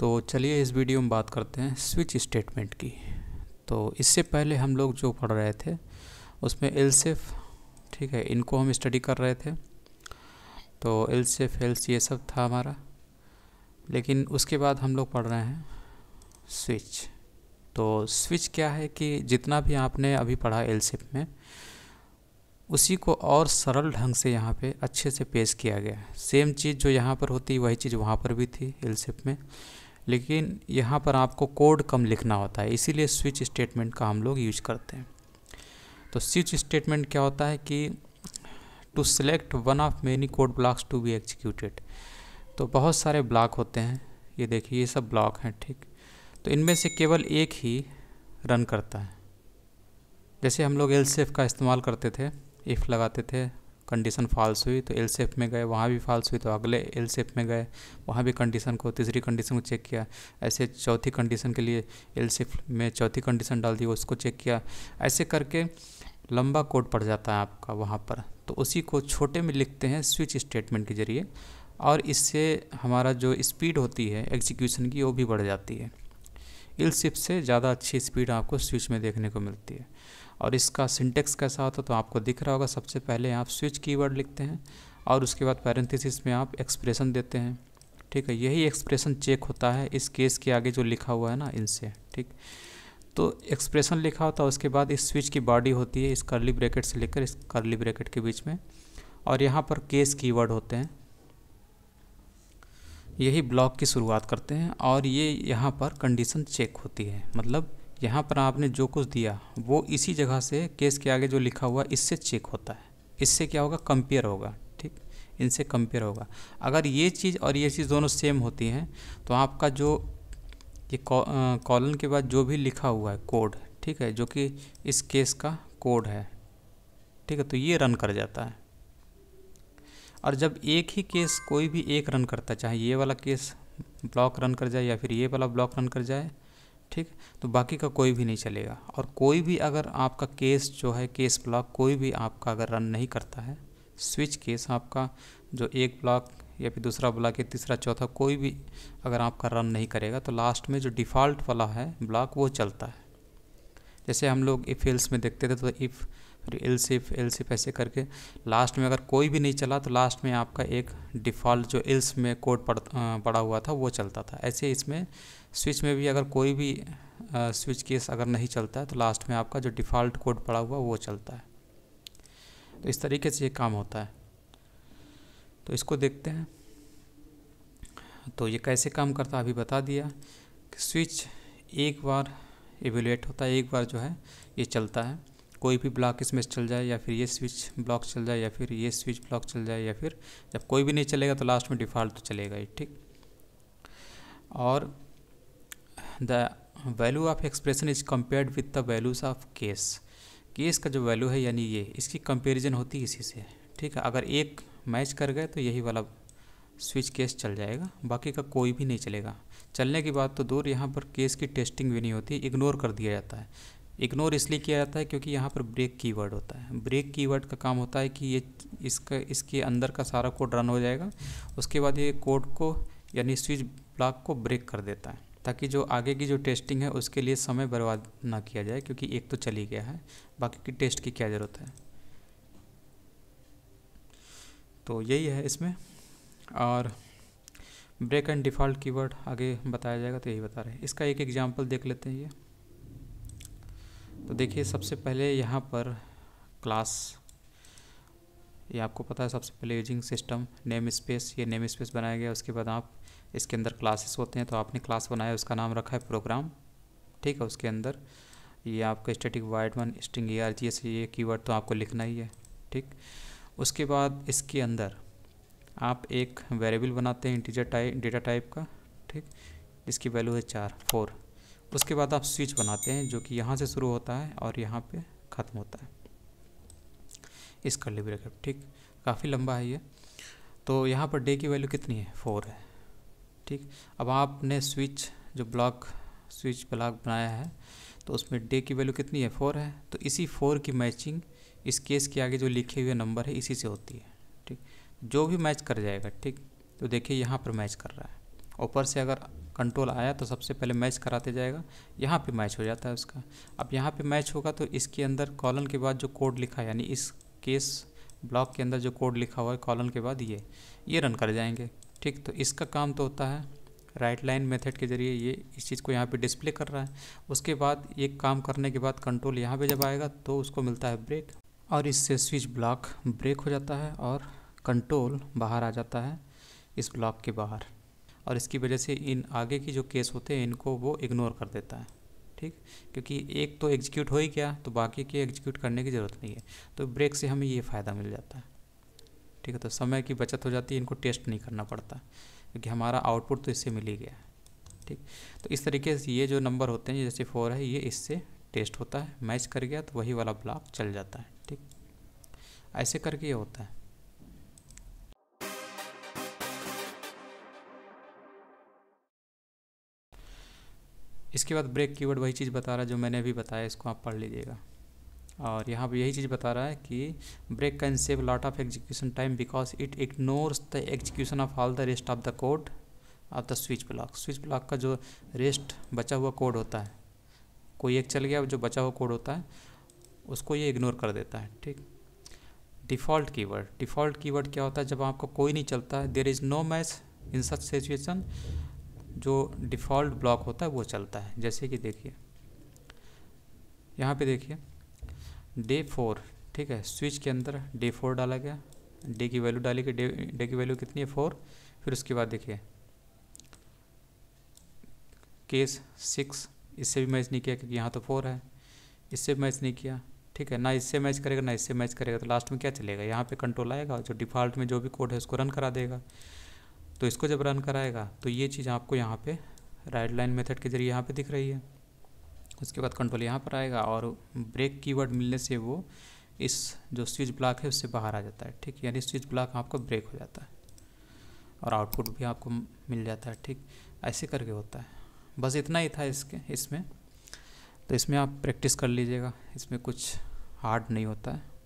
तो चलिए इस वीडियो में बात करते हैं स्विच स्टेटमेंट की तो इससे पहले हम लोग जो पढ़ रहे थे उसमें एलसेफ ठीक है इनको हम स्टडी कर रहे थे तो एलसेफ एल्स ये सब था हमारा लेकिन उसके बाद हम लोग पढ़ रहे हैं स्विच तो स्विच क्या है कि जितना भी आपने अभी पढ़ा एलसेफ में उसी को और सरल ढंग से यहाँ पे अच्छे से पेश किया गया सेम चीज़ जो यहाँ पर होती वही चीज़ वहाँ पर भी थी एलसेफ में लेकिन यहाँ पर आपको कोड कम लिखना होता है इसीलिए स्विच स्टेटमेंट का हम लोग यूज करते हैं तो स्विच स्टेटमेंट क्या होता है कि to select one of many code blocks to be executed तो बहुत सारे ब्लॉक होते हैं ये देखिए ये सब ब्लॉक हैं ठीक तो इनमें से केवल एक ही रन करता है जैसे हम लोग एल सेफ का इस्तेमाल करते थे इफ़ लगाते थे कंडीशन फॉल्स हुई तो एल सेफ में गए वहाँ भी फॉल्स हुई तो अगले एल सेफ में गए वहाँ भी कंडीशन को तीसरी कंडीशन को चेक किया ऐसे चौथी कंडीशन के लिए एल सेफ में चौथी कंडीशन डाल दी उसको चेक किया ऐसे करके लंबा कोड पड़ जाता है आपका वहाँ पर तो उसी को छोटे में लिखते हैं स्विच स्टेटमेंट के ज़रिए और इससे हमारा जो स्पीड होती है एग्जीक्यूशन की वो भी बढ़ जाती है इल सिप से ज़्यादा अच्छी स्पीड आपको स्विच में देखने को मिलती है और इसका सिंटेक्स कैसा होता तो आपको दिख रहा होगा सबसे पहले आप स्विच कीवर्ड लिखते हैं और उसके बाद पैरेंथिस में आप एक्सप्रेशन देते हैं ठीक है यही एक्सप्रेशन चेक होता है इस केस के आगे जो लिखा हुआ है ना इनसे ठीक तो एक्सप्रेशन लिखा होता है उसके बाद इस स्विच की बॉडी होती है इस करली ब्रैकेट से लेकर इस करली ब्रैकेट के बीच में और यहाँ पर केस कीवर्ड होते हैं यही ब्लॉक की शुरुआत करते हैं और ये यहाँ पर कंडीशन चेक होती है मतलब यहाँ पर आपने जो कुछ दिया वो इसी जगह से केस के आगे जो लिखा हुआ इससे चेक होता है इससे क्या होगा कंपेयर होगा ठीक इनसे कंपेयर होगा अगर ये चीज़ और ये चीज़ दोनों सेम होती हैं तो आपका जो ये कॉलन के बाद जो भी लिखा हुआ है कोड ठीक है जो कि इस केस का कोड है ठीक है तो ये रन कर जाता है और जब एक ही केस कोई भी एक रन करता है चाहे ये वाला केस ब्लॉक रन कर जाए या फिर ये वाला ब्लॉक रन कर जाए ठीक तो बाकी का कोई भी नहीं चलेगा और कोई भी अगर आपका केस जो है केस ब्लॉक कोई भी आपका अगर रन नहीं करता है स्विच केस आपका जो एक ब्लॉक या फिर दूसरा ब्लॉक या तीसरा चौथा कोई भी अगर आपका रन नहीं करेगा तो लास्ट में जो डिफ़ॉल्ट वाला है ब्लॉक वो चलता है जैसे हम लोग इफ़ एल्स में देखते थे तो इफ़ फिर एल्सिफ एल्सिफ ऐसे करके लास्ट में अगर कोई भी नहीं चला तो लास्ट में आपका एक डिफ़ॉल्ट जो एल्स में कोड पड़ पड़ा हुआ था वो चलता था ऐसे इसमें स्विच में भी अगर कोई भी स्विच केस अगर नहीं चलता है तो लास्ट में आपका जो डिफ़ॉल्ट कोड पड़ा हुआ वो चलता है तो इस तरीके से ये काम होता है तो इसको देखते हैं तो ये कैसे काम करता अभी बता दिया कि स्विच एक बार एवेलुएट होता है एक बार जो है ये चलता है कोई भी ब्लॉक इसमें चल जाए या फिर ये स्विच ब्लॉक चल जाए या फिर ये स्विच ब्लॉक चल जाए या फिर जब कोई भी नहीं चलेगा तो लास्ट में डिफ़ॉल्ट तो चलेगा ही ठीक और the value of expression is compared with the values of case case का जो वैल्यू है यानी ये इसकी कंपेरिजन होती है इसी से ठीक है अगर एक मैच कर गए तो यही वाला स्विच केस चल जाएगा बाकी का कोई भी नहीं चलेगा चलने की बात तो दूर यहाँ पर केस की टेस्टिंग भी नहीं होती इग्नोर कर दिया जाता है इग्नोर इसलिए किया जाता है क्योंकि यहाँ पर ब्रेक कीवर्ड होता है ब्रेक कीवर्ड का काम होता है कि ये इसका इसके अंदर का सारा कोड रन हो जाएगा उसके बाद ये कोड को यानी स्विच ब्लॉक को ब्रेक कर देता है ताकि जो आगे की जो टेस्टिंग है उसके लिए समय बर्बाद ना किया जाए क्योंकि एक तो चली गया है बाकी की टेस्ट की क्या ज़रूरत है तो यही है इसमें और ब्रेक एंड डिफ़ॉल्ट कीवर्ड आगे बताया जाएगा तो यही बता रहे हैं इसका एक एग्जांपल देख लेते हैं ये तो देखिए सबसे पहले यहाँ पर क्लास ये आपको पता है सबसे पहले यूजिंग सिस्टम नेम स्पेस ये नेम स्पेस बनाया गया उसके बाद आप इसके अंदर क्लासेस होते हैं तो आपने क्लास बनाया उसका नाम रखा है प्रोग्राम ठीक है उसके अंदर ये आपका static void one string A R G S ये की तो आपको लिखना ही है ठीक उसके बाद इसके अंदर आप एक वेरिएबल बनाते हैं इंटीजर टाइप डेटा टाइप का ठीक इसकी वैल्यू है चार फोर उसके बाद आप स्विच बनाते हैं जो कि यहाँ से शुरू होता है और यहाँ पे ख़त्म होता है इस कर्ली ब्रेकअप ठीक काफ़ी लंबा है ये तो यहाँ पर डे की वैल्यू कितनी है फोर है ठीक अब आपने स्विच जो ब्लॉक स्विच ब्लॉक बनाया है तो उसमें डे की वैल्यू कितनी है फोर है तो इसी फोर की मैचिंग इस केस के आगे जो लिखे हुए नंबर है इसी से होती है ठीक जो भी मैच कर जाएगा ठीक तो देखिए यहाँ पर मैच कर रहा है ऊपर से अगर कंट्रोल आया तो सबसे पहले मैच कराते जाएगा यहाँ पे मैच हो जाता है उसका अब यहाँ पे मैच होगा तो इसके अंदर कॉलन के बाद जो कोड लिखा है यानी इस केस ब्लॉक के अंदर जो कोड लिखा हुआ है कॉलन के बाद ये ये रन कर जाएंगे ठीक तो इसका काम तो होता है राइट लाइन मेथड के जरिए ये इस चीज़ को यहाँ पे डिस्प्ले कर रहा है उसके बाद ये काम करने के बाद कंट्रोल यहाँ पे जब आएगा तो उसको मिलता है ब्रेक और इससे स्विच ब्लॉक ब्रेक हो जाता है और कंट्रोल बाहर आ जाता है इस ब्लॉक के बाहर और इसकी वजह से इन आगे की जो केस होते हैं इनको वो इग्नोर कर देता है ठीक क्योंकि एक तो एग्जीक्यूट हो ही गया तो बाकी के एग्जीक्यूट करने की ज़रूरत नहीं है तो ब्रेक से हमें ये फ़ायदा मिल जाता है ठीक है तो समय की बचत हो जाती है इनको टेस्ट नहीं करना पड़ता क्योंकि हमारा आउटपुट तो इससे मिल ही गया है ठीक तो इस तरीके से ये जो नंबर होते हैं जैसे फोर है ये इससे टेस्ट होता है मैच कर गया तो वही वाला ब्लॉक चल जाता है ठीक ऐसे करके ये होता है इसके बाद ब्रेक कीवर्ड वही चीज़ बता रहा है जो मैंने अभी बताया इसको आप पढ़ लीजिएगा और यहाँ पर यही चीज़ बता रहा है कि break can save lot of execution time because it ignores the execution of all the rest of the code of the switch block switch block का जो रेस्ट बचा हुआ कोड होता है कोई एक चल गया जो बचा हुआ कोड होता है उसको ये इग्नोर कर देता है ठीक डिफ़ॉल्ट कीवर्ड डिफ़ॉल्ट कीवर्ड क्या होता है जब आपका कोई नहीं चलता है there is no match in such situation जो डिफ़ॉल्ट ब्लॉक होता है वो चलता है जैसे कि देखिए यहाँ पे देखिए डे फोर ठीक है स्विच के अंदर डे फोर डाला गया डे की वैल्यू डाली गई डे डे की वैल्यू कितनी है फोर फिर उसके बाद देखिए केस सिक्स इससे भी मैच नहीं किया क्योंकि यहाँ तो फोर है इससे भी मैच नहीं किया ठीक है ना इससे मैच करेगा ना इससे मैच करेगा तो लास्ट में क्या चलेगा यहाँ पे कंट्रोल आएगा जो डिफ़ॉल्ट में जो भी कोड है उसको रन करा देगा तो इसको जब रन कराएगा तो ये चीज़ आपको यहाँ पे राइड लाइन मेथड के जरिए यहाँ पे दिख रही है उसके बाद कंट्रोल यहाँ पर आएगा और ब्रेक कीवर्ड मिलने से वो इस जो स्विच ब्लॉक है उससे बाहर आ जाता है ठीक यानी स्विच ब्लॉक आपका ब्रेक हो जाता है और आउटपुट भी आपको मिल जाता है ठीक ऐसे करके होता है बस इतना ही था इसके इसमें तो इसमें आप प्रैक्टिस कर लीजिएगा इसमें कुछ हार्ड नहीं होता है